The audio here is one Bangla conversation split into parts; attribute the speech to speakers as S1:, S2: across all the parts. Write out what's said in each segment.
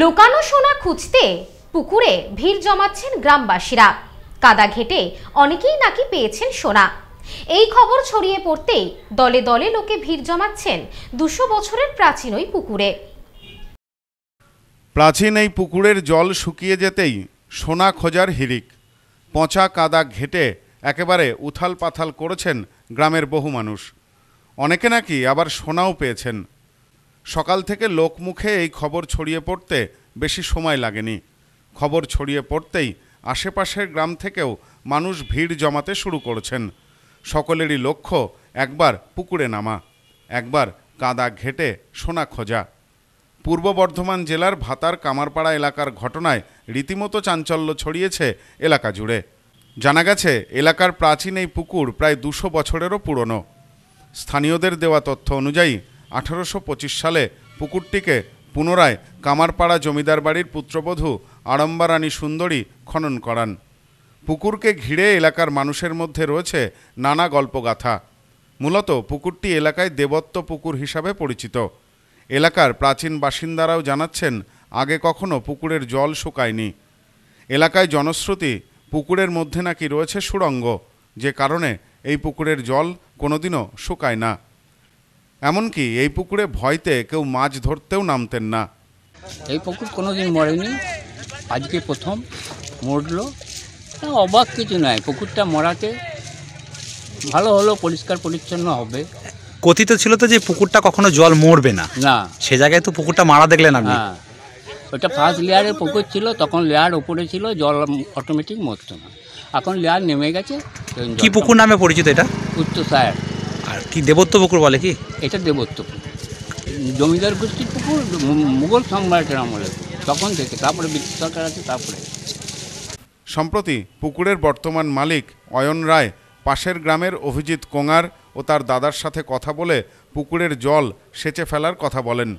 S1: লুকানো সোনা খুঁজতে পুকুরে ভিড় জমাচ্ছেন গ্রামবাসীরা কাদা ঘেটে অনেকেই নাকি পেয়েছেন সোনা এই খবর ছড়িয়ে পড়তেই দলে দলে লোকে ভিড় জমাচ্ছেন দুশো বছরের প্রাচীন ওই পুকুরে
S2: প্রাচীন এই পুকুরের জল শুকিয়ে যেতেই সোনা খোঁজার হিরিক পচা কাদা ঘেটে একেবারে উথাল পাথাল করেছেন গ্রামের বহু মানুষ অনেকে নাকি আবার সোনাও পেয়েছেন সকাল থেকে লোকমুখে এই খবর ছড়িয়ে পড়তে বেশি সময় লাগেনি খবর ছড়িয়ে পড়তেই আশেপাশের গ্রাম থেকেও মানুষ ভিড় জমাতে শুরু করেছেন সকলেরই লক্ষ্য একবার পুকুরে নামা একবার কাদা ঘেটে সোনা খোঁজা পূর্ব বর্ধমান জেলার ভাতার কামারপাড়া এলাকার ঘটনায় রীতিমতো চাঞ্চল্য ছড়িয়েছে এলাকা জুড়ে জানা গেছে এলাকার প্রাচীন এই পুকুর প্রায় দুশো বছরেরও পুরনো স্থানীয়দের দেওয়া তথ্য অনুযায়ী আঠারোশো সালে পুকুরটিকে পুনরায় কামারপাড়া জমিদার বাড়ির পুত্রবধূ আড়ম্বারানী সুন্দরী খনন করান পুকুরকে ঘিরে এলাকার মানুষের মধ্যে রয়েছে নানা গল্পগাথা মূলত পুকুরটি এলাকায় দেবত্ব পুকুর হিসাবে পরিচিত এলাকার প্রাচীন বাসিন্দারাও জানাচ্ছেন আগে কখনো পুকুরের জল শুকায়নি এলাকায় জনশ্রুতি পুকুরের মধ্যে নাকি রয়েছে সুড়ঙ্গ যে কারণে এই পুকুরের জল কোনোদিনও শুকায় না এমনকি এই পুকুরে ভয়তে কেউ মাছ ধরতেও নামতেন না এই পুকুর কোনোদিন মরেনি আজকে প্রথম মরলো
S3: অবাক কিছু নয় পুকুরটা মরাতে ভালো হলো পরিষ্কার পরিচ্ছন্ন হবে কথিত ছিল তো যে পুকুরটা কখনো জল মরবে না না সে জায়গায় তো পুকুরটা মারা দেখলেন আপনি হ্যাঁ ওটা ফার্স্ট লেয়ারে পুকুর ছিল তখন লেয়ার ওপরে ছিল জল অটোমেটিক মরতো না এখন লেয়ার নেমে গেছে কি পুকুর নামে পরিচিত এটা উত্তর সায়ার আর কি দেবত্ব পুকুর বলে কি এটা দেবত্ব পুকুর জমিদার গোষ্ঠীর পুকুর মুঘল সম্রাটের
S2: আমলে তখন থেকে তারপরে ব্রিটিশ সরকার আছে তারপরে সম্প্রতি পুকুরের বর্তমান মালিক অয়ন রায় পাশের গ্রামের অভিজিৎ কোঙার ও তার দাদার সাথে কথা বলে পুকুরের জল সেচে ফেলার কথা বলেন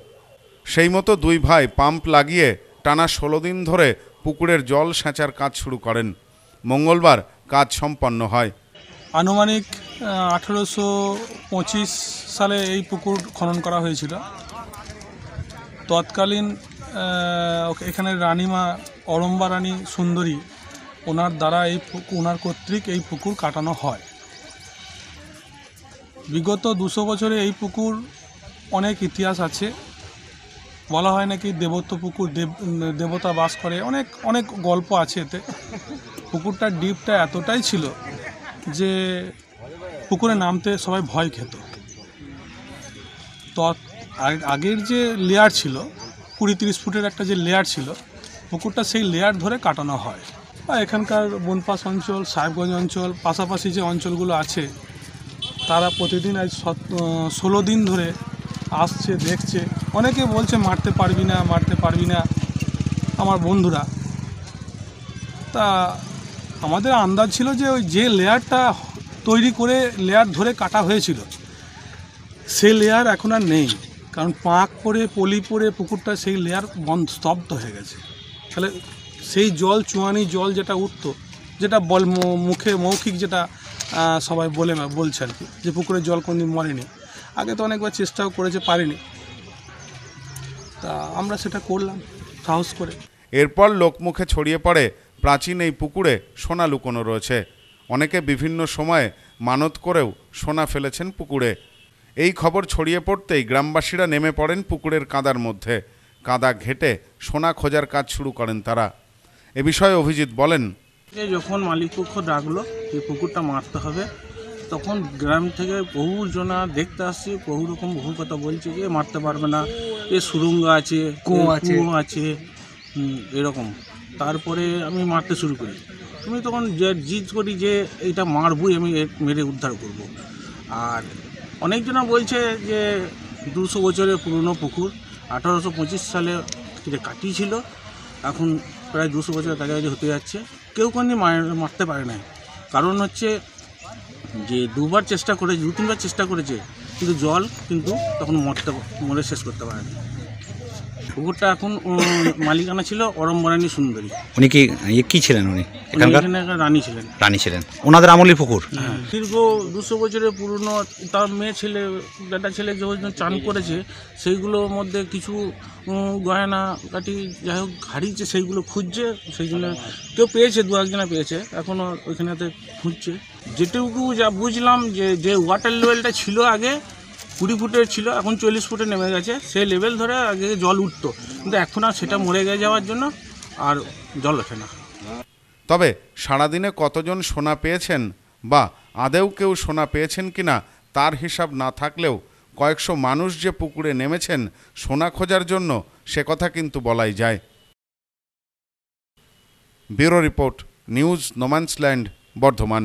S2: সেই মতো দুই ভাই পাম্প লাগিয়ে টানা ষোলো দিন ধরে পুকুরের জল সেঁচার কাজ শুরু করেন মঙ্গলবার কাজ সম্পন্ন হয় আনুমানিক আঠেরোশো
S1: পঁচিশ সালে এই পুকুর খনন করা হয়েছিল তৎকালীন এখানে রানীমা অরম্বা রানী সুন্দরী ওনার দ্বারা এই ওনার কর্তৃক এই পুকুর কাটানো হয় বিগত দুশো বছরে এই পুকুর অনেক ইতিহাস আছে বলা হয় নাকি দেবত্ব পুকুর দেব দেবতা বাস করে অনেক অনেক গল্প আছে এতে পুকুরটার ডিপটা এতটাই ছিল যে পুকুরে নামতে সবাই ভয় খেত তত আগের যে লেয়ার ছিল কুড়ি তিরিশ ফুটের একটা যে লেয়ার ছিল পুকুরটা সেই লেয়ার ধরে কাটানো হয় বা এখানকার বনপাস অঞ্চল সাহেবগঞ্জ অঞ্চল পাশাপাশি যে অঞ্চলগুলো আছে তারা প্রতিদিন আজ ষোলো দিন ধরে আসছে দেখছে অনেকে বলছে মারতে পারবি না মারতে পারবি না আমার বন্ধুরা তা আমাদের আন্দাজ ছিল যে ওই যে লেয়ারটা তৈরি করে লেয়ার ধরে কাটা হয়েছিল সে লেয়ার এখন আর নেই কারণ পাঁক পরে পলি পরে পুকুরটা সেই লেয়ার বন্ধ স্তব্ধ হয়ে গেছে তাহলে সেই জল চুয়ানি জল যেটা উঠত যেটা বল মুখে মৌখিক যেটা সবাই বলে বলছে আর কি যে পুকুরের জল কোনদিন মরেনি
S2: আগে তো অনেকবার চেষ্টাও করেছে পারিনি তা আমরা সেটা করলাম সাহস করে এরপর লোকমুখে ছড়িয়ে পড়ে প্রাচীন এই পুকুরে সোনা লুকোনো রয়েছে অনেকে বিভিন্ন সময়ে মানত করেও সোনা ফেলেছেন পুকুরে এই খবর ছড়িয়ে পড়তেই গ্রামবাসীরা নেমে পড়েন পুকুরের কাদার মধ্যে কাদা ঘেটে সোনা খোঁজার কাজ শুরু করেন তারা এ বিষয়ে অভিজিৎ বলেন
S3: যখন মালিকপক্ষ ডাকলো যে পুকুরটা মারতে হবে তখন গ্রাম থেকে বহু জনা দেখতে আসছে বহু রকম বহু কথা বলছে যে মারতে পারবে না এ সুরঙ্গ আছে কুয়ো আছে এরকম তারপরে আমি মারতে শুরু করি আমি তখন জিদ করি যে এটা মারবই আমি মেরে উদ্ধার করব। আর অনেকজনা বলছে যে দুশো বছরের পুরনো পুকুর আঠারোশো পঁচিশ সালে কাটিয়েছিল এখন প্রায় দুশো বছরের কাছাকাছি হতে যাচ্ছে কেউ কোনো মারতে পারে না কারণ হচ্ছে যে দুবার চেষ্টা করেছে দু তিনবার চেষ্টা করেছে কিন্তু জল কিন্তু তখন মরতে মরে শেষ করতে পারে না পুকুরটা এখন মালিকানা ছিল অরম্বরানী সুন্দরী উনি কি ইয়ে কী ছিলেন উনি এখানকার রানী ছিলেন রানী ছিলেন ওনাদের আমলি পুকুর হ্যাঁ। দীর্ঘ দুশো বছরের পুরনো তার মেয়ে ছেলে বেটা ছেলে যে চান করেছে সেইগুলোর মধ্যে কিছু গয়না কাটি যাই হোক হারিয়েছে সেইগুলো খুঁজছে সেই জন্য কেউ পেয়েছে দু একজনে পেয়েছে এখনও ওইখানেতে খুঁজছে যেটুকু যা বুঝলাম যে যে ওয়াটার লেভেলটা ছিল আগে কুড়ি ফুটের ছিল এখন চল্লিশ ফুটে নেমে গেছে সেই লেভেল ধরে আগে জল উঠতো কিন্তু এখন আর সেটা মরে গিয়ে যাওয়ার জন্য
S2: আর জল ওঠে না তবে সারাদিনে কতজন সোনা পেয়েছেন বা আদেও কেউ সোনা পেয়েছেন কিনা তার হিসাব না থাকলেও কয়েকশো মানুষ যে পুকুরে নেমেছেন সোনা খোঁজার জন্য সে কথা কিন্তু বলাই যায় bureau report news no man's land Bardhaman